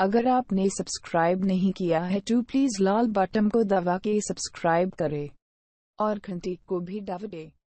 अगर आपने सब्सक्राइब नहीं किया है तो प्लीज लाल बटन को दबा के सब्सक्राइब करें और घंटी को भी दबा दें